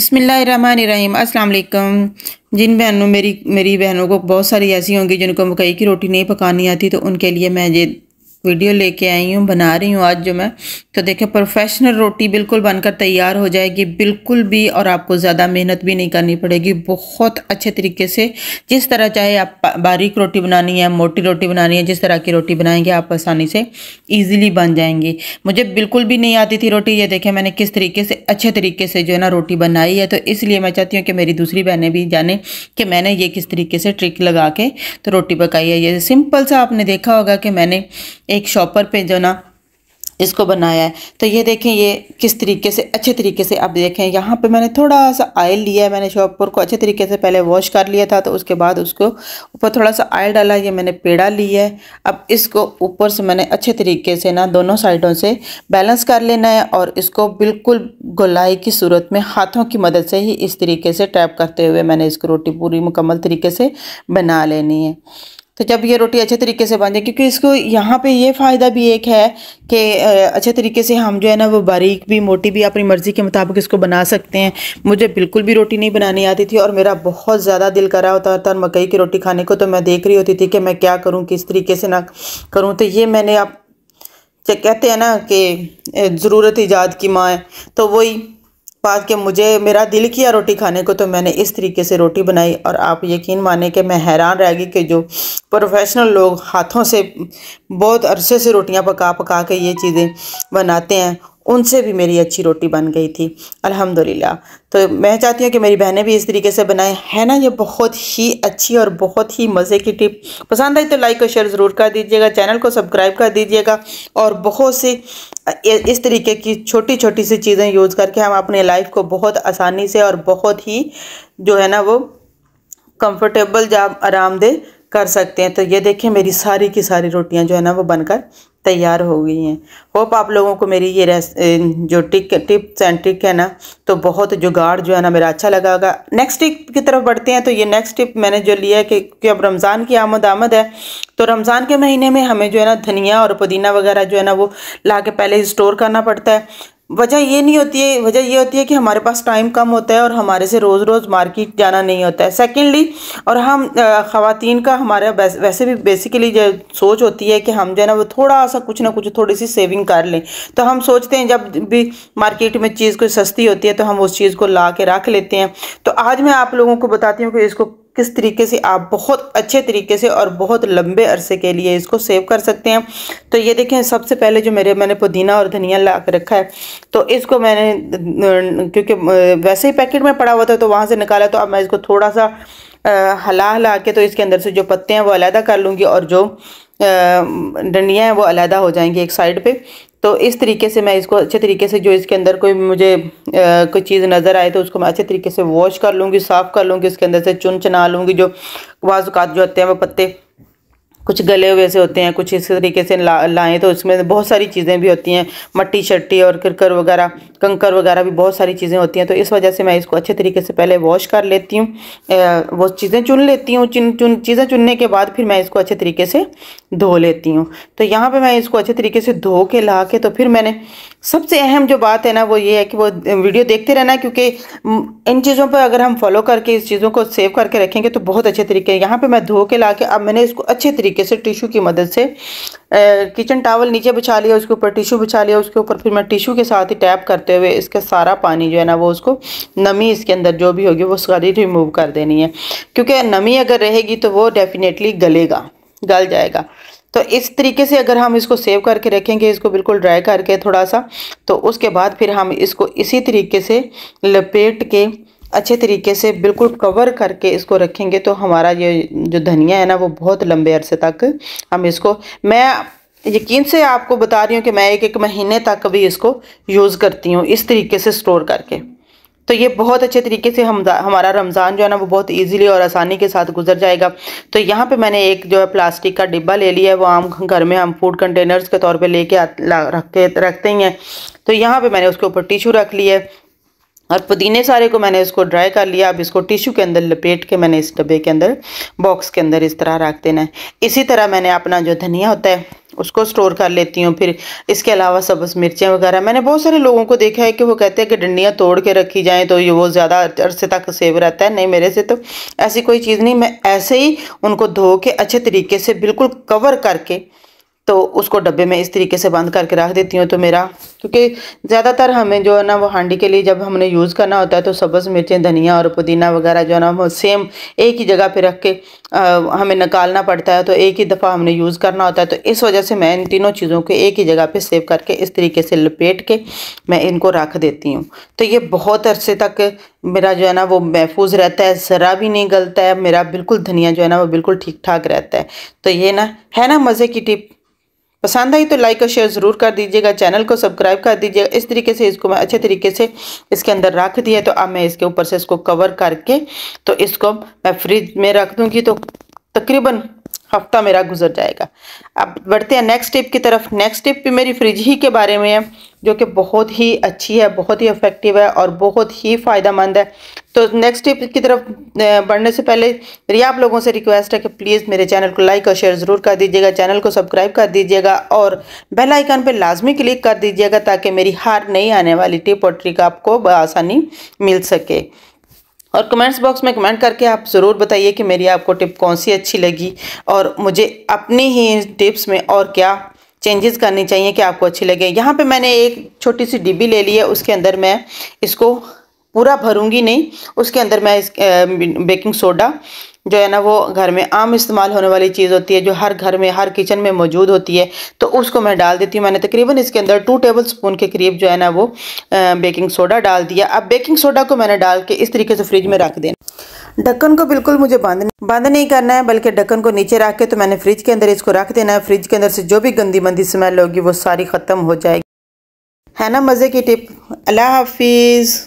बसमिलीम अल्लाम जिन बहनों मेरी मेरी बहनों को बहुत सारी ऐसी होंगी जिनको मकई की रोटी नहीं पकानी आती तो उनके लिए मैं ये वीडियो लेके आई हूँ बना रही हूँ आज जो मैं तो देखें प्रोफेशनल रोटी बिल्कुल बनकर तैयार हो जाएगी बिल्कुल भी और आपको ज़्यादा मेहनत भी नहीं करनी पड़ेगी बहुत अच्छे तरीके से जिस तरह चाहे आप बारीक रोटी बनानी है मोटी रोटी बनानी है जिस तरह की रोटी बनाएंगे आप आसानी से ईजिली बन जाएंगी मुझे बिल्कुल भी नहीं आती थी रोटी ये देखें मैंने किस तरीके से अच्छे तरीके से जो है ना रोटी बनाई है तो इसलिए मैं चाहती हूँ कि मेरी दूसरी बहनें भी जाने कि मैंने ये किस तरीके से ट्रिक लगा के तो रोटी पकाई है ये सिंपल सा आपने देखा होगा कि मैंने एक शॉपर पे जो ना इसको बनाया है तो ये देखें ये किस तरीके से अच्छे तरीके से आप देखें यहाँ पे मैंने थोड़ा सा आयल लिया है मैंने शॉपर को अच्छे तरीके से पहले वॉश कर लिया था तो उसके बाद उसको ऊपर थोड़ा सा आयल डाला ये मैंने पेड़ा लिया है अब इसको ऊपर से मैंने अच्छे तरीके से ना दोनों साइडों से बैलेंस कर लेना है और इसको बिल्कुल गलाई की सूरत में हाथों की मदद से ही इस तरीके से टैप करते हुए मैंने इसको रोटी पूरी मुकम्मल तरीके से बना लेनी है तो जब ये रोटी अच्छे तरीके से बन जाए क्योंकि इसको यहाँ पे ये फ़ायदा भी एक है कि अच्छे तरीके से हम जो है ना वो बारीक भी मोटी भी अपनी मर्ज़ी के मुताबिक इसको बना सकते हैं मुझे बिल्कुल भी रोटी नहीं बनानी आती थी और मेरा बहुत ज़्यादा दिल करा होता था मकई की रोटी खाने को तो मैं देख रही होती थी कि मैं क्या करूँ किस तरीके से ना करूँ तो ये मैंने आप कहते हैं ना कि ज़रूरत ईजाद की माँ है तो वही बात के मुझे मेरा दिल किया रोटी खाने को तो मैंने इस तरीके से रोटी बनाई और आप यकीन माने कि मैं हैरान रह गई कि जो प्रोफेशनल लोग हाथों से बहुत अरसे से रोटियां पका पका के ये चीज़ें बनाते हैं उनसे भी मेरी अच्छी रोटी बन गई थी अल्हम्दुलिल्लाह तो मैं चाहती हूँ कि मेरी बहनें भी इस तरीके से बनाएं है ना ये बहुत ही अच्छी और बहुत ही मज़े की टिप पसंद आई तो लाइक और शेयर ज़रूर कर दीजिएगा चैनल को सब्सक्राइब कर दीजिएगा और बहुत सी इस तरीके की छोटी छोटी सी चीज़ें यूज़ करके हम अपने लाइफ को बहुत आसानी से और बहुत ही जो है ना वो कंफर्टेबल जब आरामदेह कर सकते हैं तो ये देखें मेरी सारी की सारी रोटियाँ जो है ना वो बनकर तैयार हो गई हैं होप आप लोगों को मेरी ये रेस जो टिक टिप्स एंड ट्रिक है ना तो बहुत जुगाड़ जो है ना मेरा अच्छा लगा होगा नेक्स्ट टिप की तरफ बढ़ते हैं तो ये नेक्स्ट टिप मैंने जो लिया है कि क्योंकि अब रमज़ान की आमद आमद है तो रमज़ान के महीने में हमें जो है ना धनिया और पुदीना वगैरह जो है ना वो ला के पहले स्टोर करना पड़ता है वजह ये नहीं होती है वजह ये होती है कि हमारे पास टाइम कम होता है और हमारे से रोज़ रोज़ मार्केट जाना नहीं होता है सेकेंडली और हम ख़वान का हमारा वैसे भी बेसिकली जो सोच होती है कि हम जो है ना वो थोड़ा सा कुछ ना कुछ थोड़ी सी सेविंग कर लें तो हम सोचते हैं जब भी मार्केट में चीज़ कोई सस्ती होती है तो हम उस चीज़ को ला के रख लेते हैं तो आज मैं आप लोगों को बताती हूँ कि इसको किस तरीके से आप बहुत अच्छे तरीके से और बहुत लंबे अरसे के लिए इसको सेव कर सकते हैं तो ये देखें सबसे पहले जो मेरे मैंने पुदीना और धनिया ला कर रखा है तो इसको मैंने क्योंकि वैसे ही पैकेट में पड़ा हुआ था तो वहाँ से निकाला तो अब मैं इसको थोड़ा सा हला हला के तो इसके अंदर से जो पत्ते हैं वो अलहदा कर लूँगी और जो डंडियाँ हैं वो अलहदा हो जाएंगी एक साइड पर तो इस तरीके से मैं इसको अच्छे तरीके से जो इसके अंदर कोई मुझे आ, कोई चीज़ नज़र आए तो उसको मैं अच्छे तरीके से वॉश कर लूँगी साफ़ कर लूँगी इसके अंदर से चुन चना लूँगी जो बाज़ात जो होते हैं वो पत्ते कुछ गले हुए से होते हैं कुछ इस तरीके से ला लाएँ तो इसमें बहुत सारी चीज़ें भी होती हैं मट्टी शट्टी और किरकर वगैरह कंकर वगैरह भी बहुत सारी चीज़ें होती हैं तो इस वजह से मैं इसको अच्छे तरीके से पहले वॉश कर लेती हूँ वो चीज़ें चुन लेती हूँ चुन चुन चीज़ें चुनने के बाद फिर मैं इसको अच्छे तरीके से धो लेती हूँ तो यहाँ पर मैं इसको अच्छे तरीके से धो के ला के तो फिर मैंने सबसे अहम जो बात है ना वो ये है कि वो वीडियो देखते रहना क्योंकि इन चीज़ों पर अगर हम फॉलो करके इस चीज़ों को सेव करके रखेंगे तो बहुत अच्छे तरीके यहाँ पर मैं धो के ला के अब मैंने इसको अच्छे तरीके तरीके से टिशू की मदद से किचन टावल नीचे बिछा लिया उसके ऊपर टिशू बिछा लिया उसके ऊपर फिर मैं टिशू के साथ ही टैप करते हुए इसका सारा पानी जो है ना वो उसको नमी इसके अंदर जो भी होगी वो सारी रिमूव कर देनी है क्योंकि नमी अगर रहेगी तो वो डेफिनेटली गलेगा गल जाएगा तो इस तरीके से अगर हम इसको सेव करके रखेंगे इसको बिल्कुल ड्राई करके थोड़ा सा तो उसके बाद फिर हम इसको इसी तरीके से लपेट के अच्छे तरीके से बिल्कुल कवर करके इसको रखेंगे तो हमारा ये जो धनिया है ना वो बहुत लंबे अरसे तक हम इसको मैं यकीन से आपको बता रही हूँ कि मैं एक एक महीने तक भी इसको यूज़ करती हूँ इस तरीके से स्टोर करके तो ये बहुत अच्छे तरीके से हम हमारा रमज़ान जो है ना वो बहुत इजीली और आसानी के साथ गुजर जाएगा तो यहाँ पे मैंने एक जो है प्लास्टिक का डिब्बा ले लिया है वो आम घर में हम फूड कंटेनर्स के तौर पे लेके रख के रखते ही हैं तो यहाँ पे मैंने उसके ऊपर टिशू रख लिया है और पुदीने सारे को मैंने इसको ड्राई कर लिया अब इसको टिश्यू के अंदर लपेट के मैंने इस डब्बे के अंदर बॉक्स के अंदर इस तरह रख देना है इसी तरह मैंने अपना जो धनिया होता है उसको स्टोर कर लेती हूँ फिर इसके अलावा सब्ज़ मिर्चें वगैरह मैंने बहुत सारे लोगों को देखा है कि वो कहते हैं कि डंडियाँ तोड़ के रखी जाएँ तो ये वो ज़्यादा अरसे तक सेव रहता है नहीं मेरे से तो ऐसी कोई चीज़ नहीं मैं ऐसे ही उनको धो के अच्छे तरीके से बिल्कुल कवर करके तो उसको डब्बे में इस तरीके से बंद करके रख देती हूँ तो मेरा क्योंकि ज़्यादातर हमें जो है ना वो हांडी के लिए जब हमने यूज़ करना होता है तो सब्ज़ मिर्चें धनिया और पुदीना वगैरह जो है ना वो सेम एक ही जगह पे रख के आ, हमें निकालना पड़ता है तो एक ही दफ़ा हमने यूज़ करना होता है तो इस वजह से मैं इन तीनों चीज़ों को एक ही जगह पर सेव करके इस तरीके से लपेट के मैं इनको रख देती हूँ तो ये बहुत अरसे तक मेरा जो है ना वो महफूज रहता है ज़रा भी नहीं गलता है मेरा बिल्कुल धनिया जो है ना वो बिल्कुल ठीक ठाक रहता है तो ये ना है ना मज़े की टिप पसंद आई तो लाइक और शेयर ज़रूर कर दीजिएगा चैनल को सब्सक्राइब कर दीजिएगा इस तरीके से इसको मैं अच्छे तरीके से इसके अंदर रख दिया तो अब मैं इसके ऊपर से इसको कवर करके तो इसको मैं फ्रिज में रख दूँगी तो तकरीबन हफ्ता मेरा गुजर जाएगा अब बढ़ते हैं नेक्स्ट टिप की तरफ नेक्स्ट टिप भी मेरी फ्रिज ही के बारे में है जो कि बहुत ही अच्छी है बहुत ही इफ़ेक्टिव है और बहुत ही फ़ायदेमंद है तो नेक्स्ट टिप की तरफ बढ़ने से पहले मेरी आप लोगों से रिक्वेस्ट है कि प्लीज़ मेरे चैनल को लाइक और शेयर ज़रूर कर दीजिएगा चैनल को सब्सक्राइब कर दीजिएगा और बेल आइकन पर लाजमी क्लिक कर दीजिएगा ताकि मेरी हार नहीं आने वाली टिप और ट्रिक आपको आसानी मिल सके और कमेंट्स बॉक्स में कमेंट करके आप ज़रूर बताइए कि मेरी आपको टिप कौन सी अच्छी लगी और मुझे अपनी ही टिप्स में और क्या चेंजेस करनी चाहिए कि आपको अच्छी लगे यहाँ पे मैंने एक छोटी सी डिब्बी ले ली है उसके अंदर मैं इसको पूरा भरूंगी नहीं उसके अंदर मैं इस बेकिंग सोडा जो है ना वो घर में आम इस्तेमाल होने वाली चीज़ होती है जो हर घर में हर किचन में मौजूद होती है तो उसको मैं डाल देती हूँ मैंने तकरीबन इसके अंदर टू टेबल स्पून के करीब जो है ना वो बेकिंग सोडा डाल दिया अब बेकिंग सोडा को मैंने डाल के इस तरीके से फ्रिज में रख देना ढक्कन को बिल्कुल मुझे बंद बंद नहीं करना है बल्कि ढक्कन को नीचे रख के तो मैंने फ्रिज के अंदर इसको रख देना है फ्रिज के अंदर से जो भी गंदी मंदी स्मेल होगी वो सारी ख़त्म हो जाएगी है ना मज़े की टिप अल्लाह हाफिज़